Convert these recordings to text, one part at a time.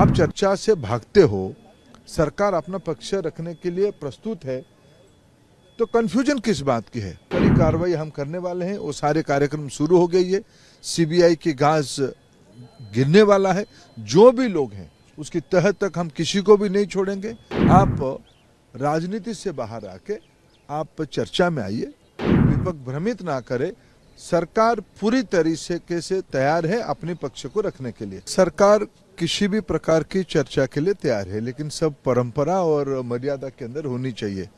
आप चर्चा से भागते हो सरकार अपना पक्ष रखने के लिए प्रस्तुत है तो कन्फ्यूजन किस बात की है कड़ी कार्रवाई हम करने वाले हैं वो सारे कार्यक्रम शुरू हो गई है सीबीआई की गाज गिरने वाला है जो भी लोग हैं उसकी तह तक हम किसी को भी नहीं छोड़ेंगे आप राजनीति से बाहर आके आप चर्चा में आइए विपक्ष भ्रमित ना करे सरकार पूरी तरीके से तैयार है अपने पक्ष को रखने के लिए सरकार किसी भी प्रकार की चर्चा के लिए तैयार है लेकिन सब परंपरा और मर्यादा के अंदर होनी चाहिए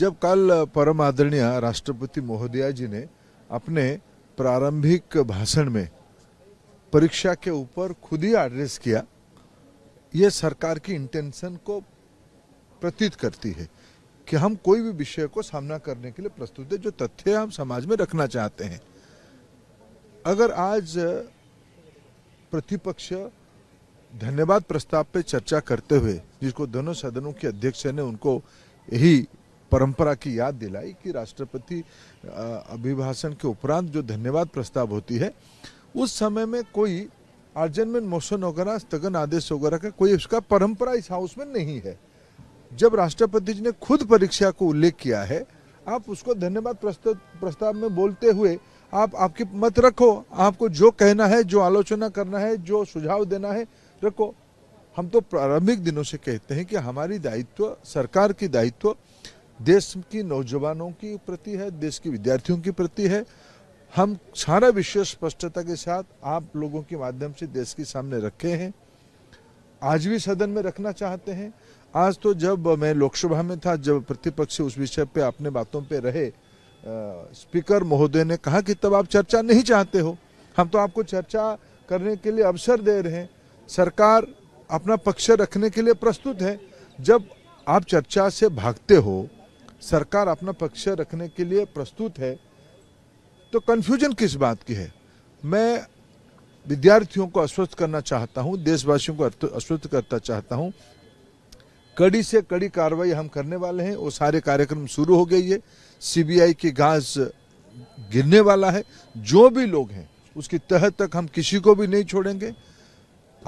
जब कल परम आदरणीय राष्ट्रपति महोदया जी ने अपने प्रारंभिक भाषण में परीक्षा के ऊपर खुद ही एड्रेस किया ये सरकार की इंटेंशन को प्रतीत करती है कि हम कोई भी विषय को सामना करने के लिए प्रस्तुत है जो तथ्य हम समाज में रखना चाहते हैं अगर आज प्रतिपक्ष धन्यवाद प्रस्ताव पे चर्चा करते हुए जिसको दोनों सदनों के अध्यक्ष ने उनको यही परंपरा की याद दिलाई कि राष्ट्रपति अभिभाषण के उपरांत जो धन्यवाद प्रस्ताव होती है उस समय में कोई अर्जनमेंट मोशन वगैरह स्थगन आदेश वगैरह का कोई उसका परंपरा इस हाउस में नहीं है जब राष्ट्रपति जी ने खुद परीक्षा को उल्लेख किया है आप उसको धन्यवाद प्रस्ताव में बोलते हुए आप आपकी मत रखो आपको जो कहना है जो आलोचना करना है जो सुझाव देना है रखो हम तो प्रारंभिक दिनों से कहते हैं कि हमारी दायित्व सरकार की दायित्व देश की नौजवानों की प्रति है देश के विद्यार्थियों के प्रति है हम सारा विषय स्पष्टता के साथ आप लोगों के माध्यम से देश के सामने रखे हैं आज भी सदन में रखना चाहते हैं आज तो जब मैं लोकसभा में था जब प्रतिपक्ष उस विषय पे अपने बातों पे रहे स्पीकर महोदय ने कहा कि तब आप चर्चा नहीं चाहते हो हम तो आपको चर्चा करने के लिए अवसर दे रहे हैं सरकार अपना पक्ष रखने के लिए प्रस्तुत है जब आप चर्चा से भागते हो सरकार अपना पक्ष रखने के लिए प्रस्तुत है तो कन्फ्यूजन किस बात की है मैं विद्यार्थियों को अस्वस्थ करना चाहता हूँ देशवासियों को अस्वस्थ करना चाहता हूँ कड़ी से कड़ी कार्रवाई हम करने वाले हैं वो सारे कार्यक्रम शुरू हो गई है सीबीआई की घास गिरने वाला है जो भी लोग हैं उसकी तह तक हम किसी को भी नहीं छोड़ेंगे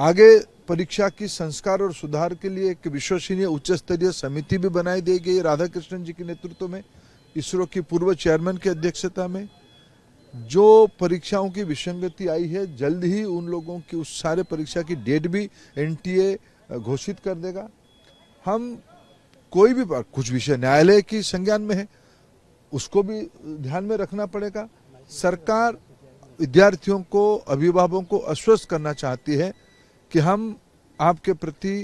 आगे परीक्षा की संस्कार और सुधार के लिए एक विश्वसनीय उच्च स्तरीय समिति भी बनाई दी गई राधा कृष्णन जी के नेतृत्व में इसरो की पूर्व चेयरमैन की अध्यक्षता में जो परीक्षाओं की विसंगति आई है जल्द ही उन लोगों की उस सारे परीक्षा की डेट भी एनटीए घोषित कर देगा हम कोई भी कुछ विषय न्यायालय की संज्ञान में है उसको भी ध्यान में रखना पड़ेगा सरकार विद्यार्थियों को अभिभावकों को आश्वस्त करना चाहती है कि हम आपके प्रति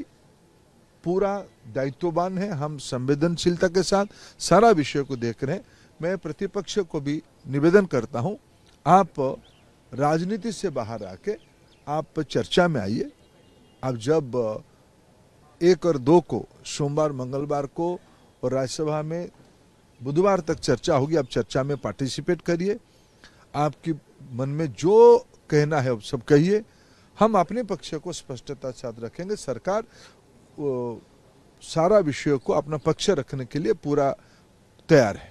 पूरा दायित्वान है हम संवेदनशीलता के साथ सारा विषय को देख रहे हैं मैं प्रतिपक्ष को भी निवेदन करता हूं आप राजनीति से बाहर आके आप चर्चा में आइए आप जब एक और दो को सोमवार मंगलवार को और राज्यसभा में बुधवार तक चर्चा होगी आप चर्चा में पार्टिसिपेट करिए आपकी मन में जो कहना है सब कहिए हम अपने पक्ष को स्पष्टता साथ रखेंगे सरकार सारा विषय को अपना पक्ष रखने के लिए पूरा तैयार है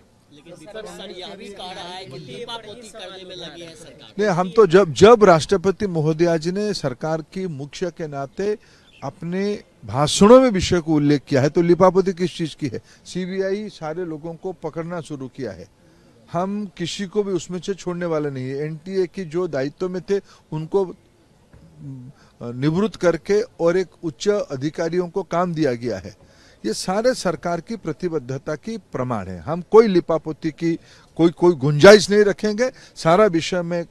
नहीं हम तो जब जब राष्ट्रपति महोदया जी ने सरकार की मुख्य के नाते अपने भाषणों में विषय को उल्लेख किया है तो लिपापोती किस चीज़ की है सीबीआई सारे लोगों को पकड़ना शुरू किया है हम किसी को भी उसमें से छोड़ने वाले नहीं है एनटीए की जो दायित्व में थे उनको निवृत्त करके और एक उच्च अधिकारियों को काम दिया गया है ये सारे सरकार की प्रतिबद्धता की प्रमाण है हम कोई लिपापोती की कोई कोई गुंजाइश नहीं रखेंगे सारा विषय में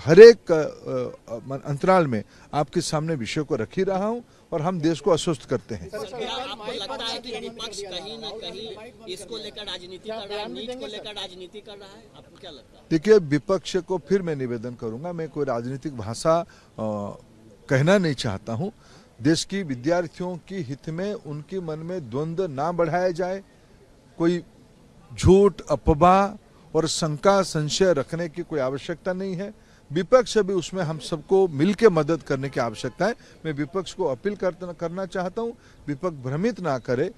हर एक अंतराल में आपके सामने विषय को रख ही रहा हूं और हम देश को अस्वस्थ करते हैं आपको लगता है कि विपक्ष कहीं ना कहीं इसको लेकर राजनीति कर रहा है नीच को लेकर राजनीति कर रहा है आपको क्या लगता है देखिए विपक्ष को फिर मैं निवेदन करूंगा मैं कोई राजनीतिक भाषा कहना नहीं चाहता हूं देश की विद्यार्थियों की हित में उनके मन में द्वंद्व ना बढ़ाया जाए कोई झूठ अफवाह और शंका संशय रखने की कोई आवश्यकता नहीं है विपक्ष भी उसमें हम सबको मिलकर मदद करने की आवश्यकता है मैं विपक्ष को अपील करना चाहता हूँ विपक्ष भ्रमित ना करे